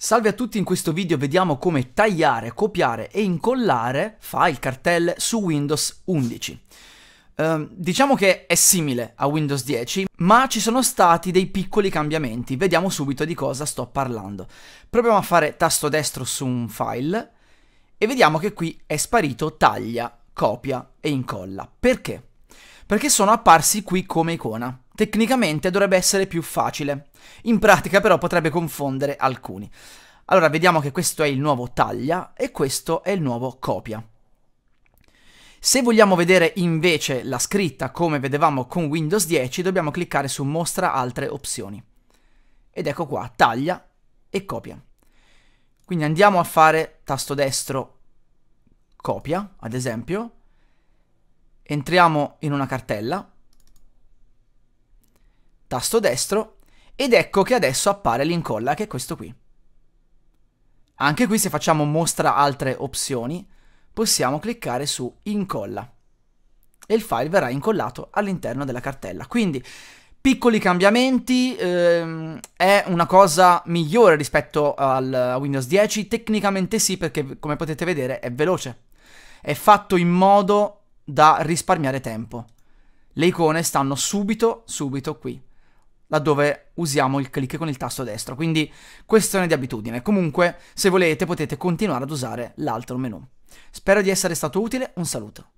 Salve a tutti, in questo video vediamo come tagliare, copiare e incollare file, cartelle su Windows 11. Ehm, diciamo che è simile a Windows 10, ma ci sono stati dei piccoli cambiamenti. Vediamo subito di cosa sto parlando. Proviamo a fare tasto destro su un file e vediamo che qui è sparito taglia, copia e incolla. Perché? Perché sono apparsi qui come icona. Tecnicamente dovrebbe essere più facile, in pratica però potrebbe confondere alcuni. Allora vediamo che questo è il nuovo taglia e questo è il nuovo copia. Se vogliamo vedere invece la scritta come vedevamo con Windows 10 dobbiamo cliccare su mostra altre opzioni. Ed ecco qua taglia e copia. Quindi andiamo a fare tasto destro copia ad esempio, entriamo in una cartella tasto destro, ed ecco che adesso appare l'incolla, che è questo qui. Anche qui se facciamo mostra altre opzioni, possiamo cliccare su incolla e il file verrà incollato all'interno della cartella. Quindi piccoli cambiamenti, ehm, è una cosa migliore rispetto al Windows 10? Tecnicamente sì, perché come potete vedere è veloce. È fatto in modo da risparmiare tempo. Le icone stanno subito, subito qui laddove usiamo il click con il tasto destro, quindi questione di abitudine. Comunque, se volete potete continuare ad usare l'altro menu. Spero di essere stato utile, un saluto.